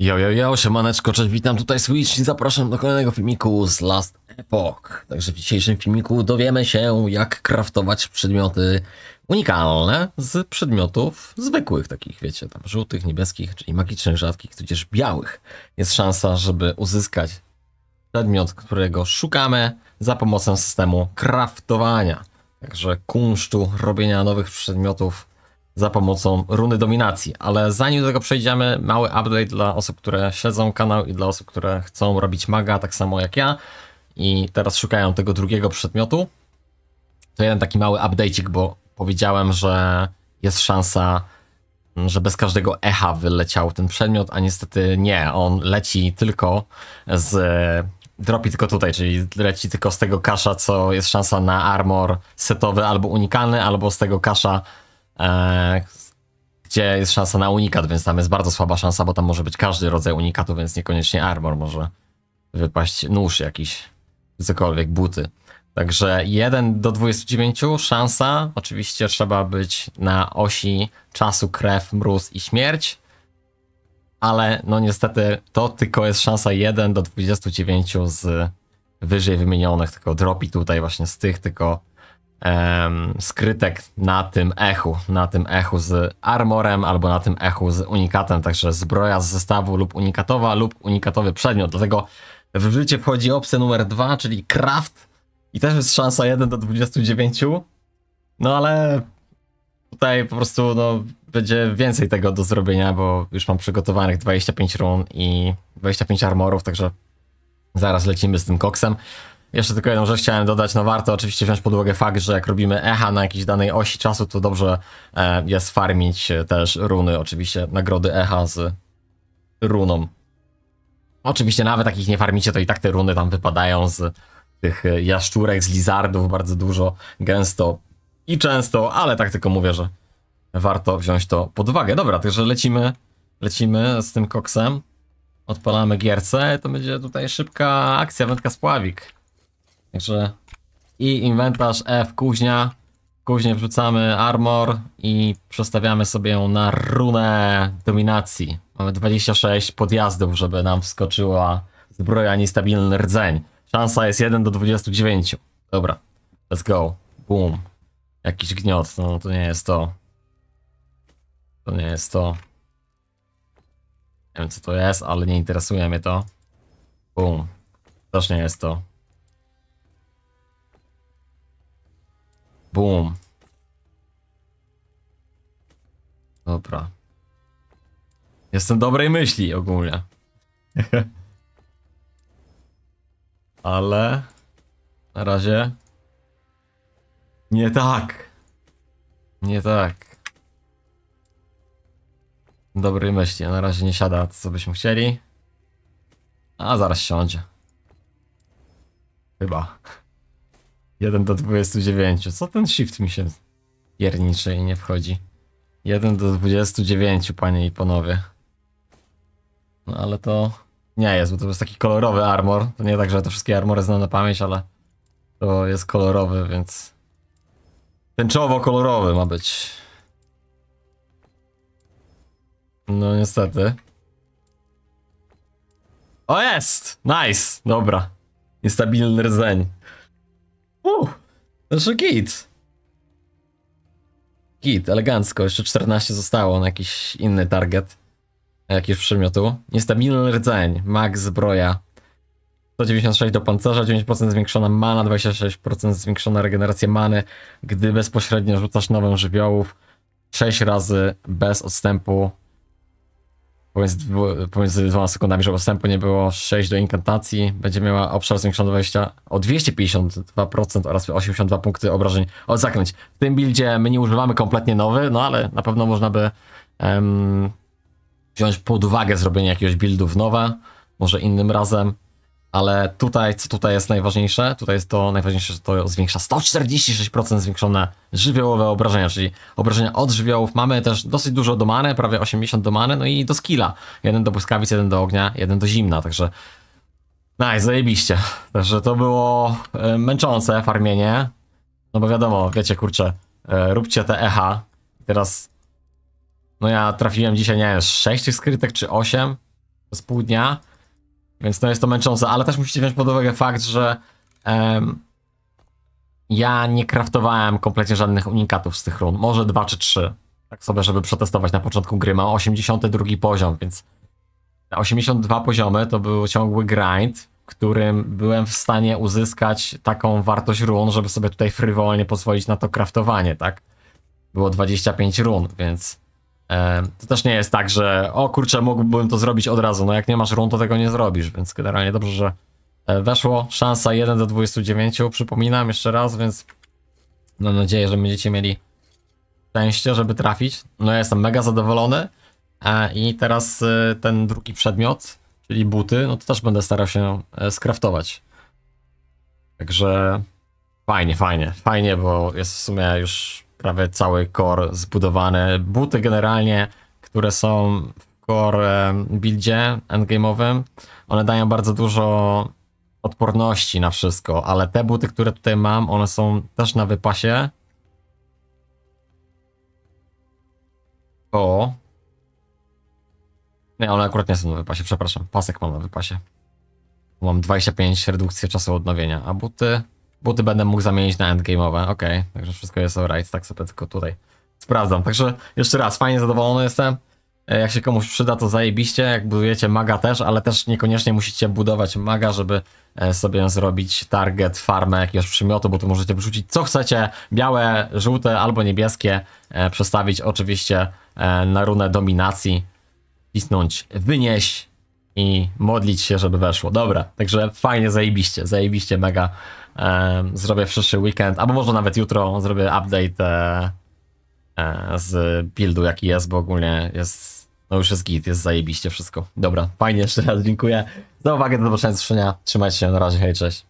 Yo, yo, yo, siemaneczko, cześć, witam tutaj Switch i zapraszam do kolejnego filmiku z Last Epoch. Także w dzisiejszym filmiku dowiemy się, jak kraftować przedmioty unikalne z przedmiotów zwykłych, takich wiecie, tam żółtych, niebieskich, czyli magicznych, rzadkich, tudzież białych. Jest szansa, żeby uzyskać przedmiot, którego szukamy za pomocą systemu kraftowania. Także kunsztu robienia nowych przedmiotów za pomocą runy dominacji. Ale zanim do tego przejdziemy, mały update dla osób, które śledzą kanał i dla osób, które chcą robić maga, tak samo jak ja i teraz szukają tego drugiego przedmiotu. To jeden taki mały update'ik, bo powiedziałem, że jest szansa, że bez każdego echa wyleciał ten przedmiot, a niestety nie, on leci tylko z... Dropi tylko tutaj, czyli leci tylko z tego kasza, co jest szansa na armor setowy albo unikalny, albo z tego kasza E, gdzie jest szansa na unikat, więc tam jest bardzo słaba szansa, bo tam może być każdy rodzaj unikatu, więc niekoniecznie armor może wypaść, nóż jakiś, cokolwiek, buty. Także 1 do 29 szansa, oczywiście trzeba być na osi czasu, krew, mróz i śmierć, ale no niestety to tylko jest szansa 1 do 29 z wyżej wymienionych, tylko dropi tutaj właśnie z tych, tylko skrytek na tym echu, na tym echu z armorem albo na tym echu z unikatem, także zbroja z zestawu lub unikatowa lub unikatowy przedmiot, dlatego w życie wchodzi opcja numer dwa, czyli craft i też jest szansa 1 do 29, no ale tutaj po prostu no, będzie więcej tego do zrobienia, bo już mam przygotowanych 25 run i 25 armorów, także zaraz lecimy z tym koksem. Jeszcze tylko jedną rzecz chciałem dodać, no warto oczywiście wziąć pod uwagę fakt, że jak robimy echa na jakiejś danej osi czasu, to dobrze e, jest farmić e, też runy, oczywiście nagrody echa z runą. Oczywiście nawet takich nie farmicie, to i tak te runy tam wypadają z tych e, jaszczurek, z lizardów bardzo dużo, gęsto i często, ale tak tylko mówię, że warto wziąć to pod uwagę. Dobra, także lecimy, lecimy z tym koksem. Odpalamy gierce, to będzie tutaj szybka akcja, wędka spławik. Także i inwentarz F kuźnia. Kuźnie wrzucamy armor i przestawiamy sobie ją na runę dominacji. Mamy 26 podjazdów, żeby nam wskoczyła zbroja niestabilny rdzeń. Szansa jest 1 do 29. Dobra, let's go. Boom. Jakiś gniot, no to nie jest to. To nie jest to. Nie wiem co to jest, ale nie interesuje mnie to. Boom. Też nie jest to. Boom. Dobra. Jestem dobrej myśli ogólnie. Ale... Na razie... Nie tak. Nie tak. Dobrej myśli. Na razie nie siada to, co byśmy chcieli. A zaraz siądzie. Chyba. 1 do 29. Co ten shift mi się pierniczy i nie wchodzi? 1 do 29, panie i panowie. No ale to nie jest, bo to jest taki kolorowy armor. To nie tak, że te wszystkie armory znam na pamięć, ale to jest kolorowy, więc... Tęczowo-kolorowy ma być. No niestety. O jest! Nice! Dobra. Niestabilny rdzeń. Uh, znaczy git. Git, elegancko. Jeszcze 14 zostało na jakiś inny target. Na jakiś przedmiotu. Niestabilny rdzeń. Max zbroja. 196 do pancerza, 9% zwiększona mana, 26% zwiększona regeneracja many, gdy bezpośrednio rzucasz nowym żywiołów. 6 razy bez odstępu pomiędzy, pomiędzy dwoma sekundami, żeby odstępu nie było 6 do inkantacji. Będzie miała obszar zwiększony do o 252% oraz 82 punkty obrażeń od zakręć. W tym buildzie my nie używamy kompletnie nowy, no ale na pewno można by um, wziąć pod uwagę zrobienie jakiegoś buildów nowe, może innym razem. Ale tutaj, co tutaj jest najważniejsze? Tutaj jest to najważniejsze, że to zwiększa 146% zwiększone żywiołowe obrażenia, czyli obrażenia od żywiołów. Mamy też dosyć dużo domany, prawie 80 domany, no i do skilla. Jeden do błyskawic, jeden do ognia, jeden do zimna, także Nice, zajebiście. Także to było e, męczące farmienie. No bo wiadomo, wiecie, kurczę, e, róbcie te echa. teraz, no ja trafiłem dzisiaj, nie wiem, 6 tych skrytek czy 8 z pół dnia. Więc to jest to męczące, ale też musicie wziąć pod uwagę fakt, że um, ja nie kraftowałem kompletnie żadnych unikatów z tych run. Może dwa czy trzy. Tak sobie, żeby przetestować na początku gry. Mam 82 poziom, więc te 82 poziomy to był ciągły grind, w którym byłem w stanie uzyskać taką wartość run, żeby sobie tutaj frywolnie pozwolić na to kraftowanie, tak? Było 25 run, więc E, to też nie jest tak, że o kurczę, mógłbym to zrobić od razu. No jak nie masz run, to tego nie zrobisz, więc generalnie dobrze, że e, weszło. Szansa 1 do 29, przypominam jeszcze raz, więc mam nadzieję, że będziecie mieli szczęście, żeby trafić. No ja jestem mega zadowolony. E, I teraz ten drugi przedmiot, czyli buty, no to też będę starał się skraftować. Także fajnie, fajnie, fajnie, bo jest w sumie już prawie cały core zbudowany. Buty generalnie, które są w core buildzie endgame'owym, one dają bardzo dużo odporności na wszystko, ale te buty, które tutaj mam, one są też na wypasie. O. Nie, one akurat nie są na wypasie, przepraszam. Pasek mam na wypasie. Mam 25 redukcję czasu odnowienia, a buty Buty będę mógł zamienić na endgame'owe, okej, okay. także wszystko jest alright, tak sobie tylko tutaj sprawdzam. Także jeszcze raz, fajnie zadowolony jestem. E, jak się komuś przyda, to zajebiście, jak budujecie maga też, ale też niekoniecznie musicie budować maga, żeby e, sobie zrobić target, farmę jakiegoś przymiotu, bo tu możecie wrzucić co chcecie, białe, żółte albo niebieskie, e, przestawić oczywiście na runę dominacji, pisnąć wynieś i modlić się, żeby weszło. Dobra, także fajnie, zajebiście, zajebiście, mega. zrobię w przyszły weekend, albo może nawet jutro zrobię update e, e, z buildu, jaki jest, bo ogólnie jest, no już jest git, jest zajebiście wszystko. Dobra, fajnie, jeszcze raz dziękuję za uwagę, do zobaczenia, do trzymajcie się, na razie, hej, cześć.